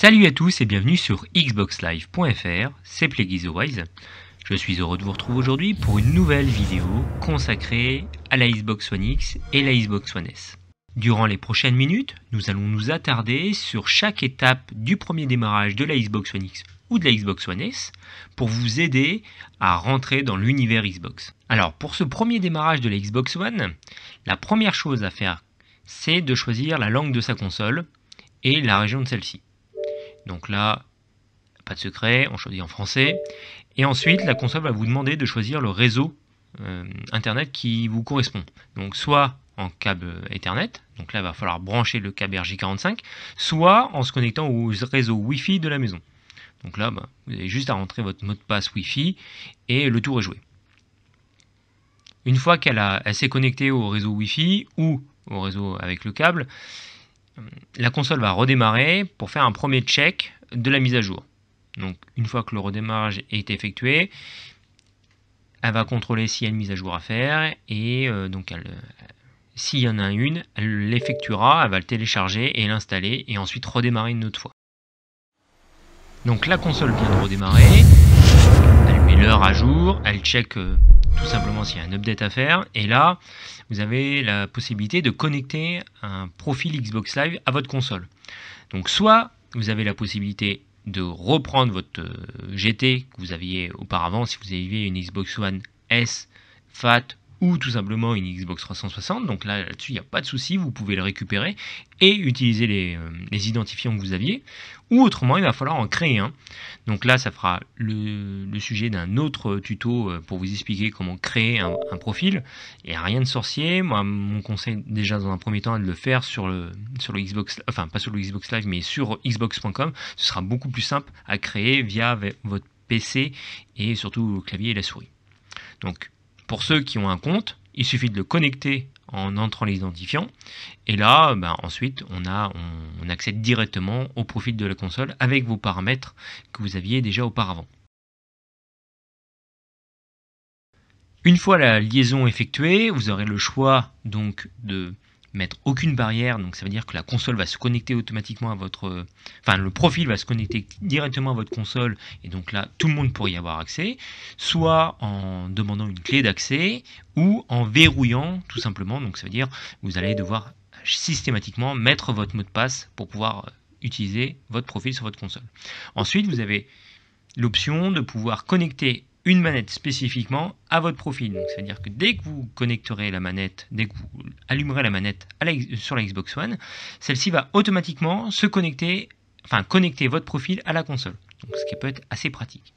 Salut à tous et bienvenue sur xboxlive.fr, c'est Plagueis Je suis heureux de vous retrouver aujourd'hui pour une nouvelle vidéo consacrée à la Xbox One X et la Xbox One S. Durant les prochaines minutes, nous allons nous attarder sur chaque étape du premier démarrage de la Xbox One X ou de la Xbox One S pour vous aider à rentrer dans l'univers Xbox. Alors pour ce premier démarrage de la Xbox One, la première chose à faire, c'est de choisir la langue de sa console et la région de celle-ci. Donc là, pas de secret, on choisit en français. Et ensuite, la console va vous demander de choisir le réseau euh, Internet qui vous correspond. Donc soit en câble Ethernet, donc là il va falloir brancher le câble RJ45, soit en se connectant au réseau Wi-Fi de la maison. Donc là, bah, vous avez juste à rentrer votre mot de passe Wi-Fi et le tour est joué. Une fois qu'elle elle s'est connectée au réseau Wi-Fi ou au réseau avec le câble, euh, la console va redémarrer pour faire un premier check de la mise à jour. Donc une fois que le redémarrage est effectué, elle va contrôler s'il y a une mise à jour à faire et euh, donc elle, euh, s'il y en a une, elle l'effectuera, elle va le télécharger et l'installer et ensuite redémarrer une autre fois. Donc la console vient de redémarrer l'heure à jour, elle check euh, tout simplement s'il y a un update à faire. Et là, vous avez la possibilité de connecter un profil Xbox Live à votre console. Donc soit vous avez la possibilité de reprendre votre euh, GT que vous aviez auparavant si vous aviez une Xbox One S, FAT ou tout simplement une Xbox 360. Donc là, dessus il n'y a pas de souci, vous pouvez le récupérer et utiliser euh, les, identifiants que vous aviez. Ou autrement, il va falloir en créer un. Donc là, ça fera le, sujet d'un autre euh, tuto euh, pour vous expliquer comment créer un, profil. Et rien de sorcier. Moi, mon conseil déjà dans un premier temps est de le faire sur le, sur le Xbox, enfin pas sur le Xbox Live, mais sur Xbox.com. Ce sera beaucoup plus simple à créer via votre PC et surtout clavier et la souris. Donc pour ceux qui ont un compte, il suffit de le connecter en entrant l'identifiant. Et là, ben, ensuite, on, on, accède directement au profil de la console avec vos paramètres que vous aviez déjà auparavant. Une fois la liaison effectuée, vous aurez le choix donc de mettre aucune barrière, donc ça veut dire que la console va se connecter automatiquement à votre... Enfin, le profil va se connecter directement à votre console, et donc là, tout le monde pourrait y avoir accès, soit en demandant une clé d'accès, ou en verrouillant tout simplement, donc ça veut dire vous allez devoir systématiquement mettre votre mot de passe pour pouvoir euh, utiliser votre profil sur votre console. Ensuite, vous avez l'option de pouvoir connecter une manette spécifiquement à votre profil. Donc, c'est-à-dire que dès que vous connecterez la manette, dès que vous allumerez la manette sur la Xbox One, celle-ci va automatiquement se connecter, enfin connecter votre profil à la console. Donc, ce qui peut être assez pratique.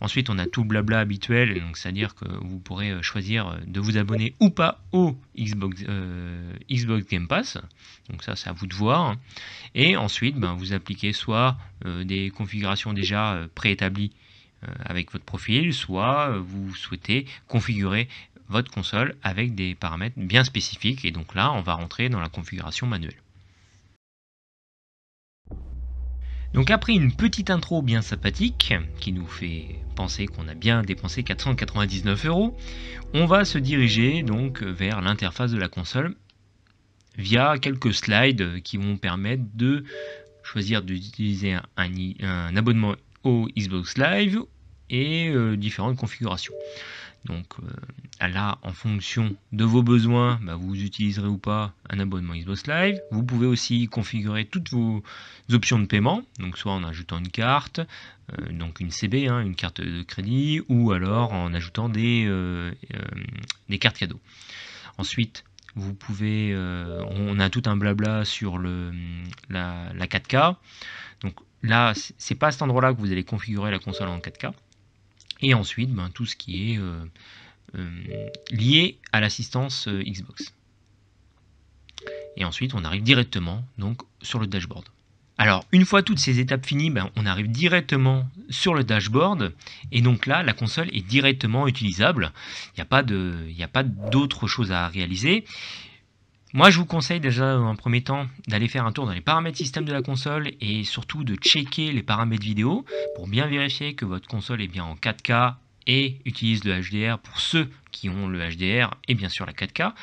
Ensuite, on a tout blabla habituel, donc c'est-à-dire que vous pourrez euh, choisir euh, de vous abonner ou pas au Xbox, euh, Xbox Game Pass. Donc ça, c'est à vous de voir. Et ensuite, ben, vous appliquez soit des configurations déjà préétablies euh, avec votre profil, soit euh, vous souhaitez configurer votre console avec des paramètres bien spécifiques. Et donc là, on va rentrer dans la configuration manuelle. Donc après une petite intro bien sympathique, qui nous fait penser qu'on a bien dépensé 499 euros, on va se diriger donc vers l'interface de la console via quelques slides qui vont permettre de choisir d'utiliser un, un abonnement au Xbox Live et euh, différentes configurations. Donc euh, là, en fonction de vos besoins, bah, vous utiliserez ou pas un abonnement Xbox Live. Vous pouvez aussi configurer toutes vos options de paiement, donc soit en ajoutant une carte, euh, donc une CB, hein, une carte de crédit, ou alors en ajoutant des, des cartes cadeaux. Ensuite, vous pouvez, on a tout un blabla sur le, la, la 4K. Donc là, c'est pas à cet endroit-là que vous allez configurer la console en 4K. Et ensuite, ben, tout ce qui est euh, euh, lié à l'assistance euh, Xbox. Et ensuite, on arrive directement donc, sur le dashboard. Alors, une fois toutes ces étapes finies, ben, on arrive directement sur le dashboard. Et donc là, la console est directement utilisable. Il n'y a pas d'autre chose à réaliser. Moi, je vous conseille déjà, un euh, premier temps, d'aller faire un tour dans les paramètres système de la console et surtout de checker les paramètres vidéo pour bien vérifier que votre console est bien en 4K et utilise le HDR pour ceux qui ont le HDR et bien sûr la 4K.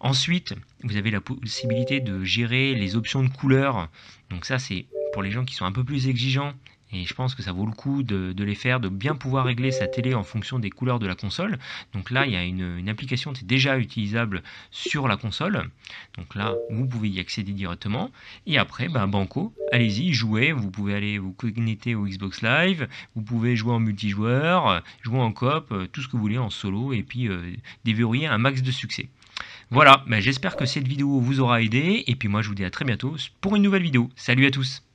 Ensuite, vous avez la possibilité de gérer les options de couleurs. Donc ça, c'est pour les gens qui sont un peu plus exigeants et je pense que ça vaut le coup de, les faire, de bien pouvoir régler sa télé en fonction des couleurs de la console. Donc là, il y a une, application qui est déjà utilisable sur la console. Donc là, vous pouvez y accéder directement. Et après, ben, Banco, allez-y, jouez. Vous pouvez aller vous connecter au Xbox Live. Vous pouvez jouer en multijoueur, jouer en coop, euh, tout ce que vous voulez en solo. Et puis, euh, déverrouiller un max de succès. Voilà, Mais ben, j'espère que cette vidéo vous aura aidé. Et puis moi, je vous dis à très bientôt pour une nouvelle vidéo. Salut à tous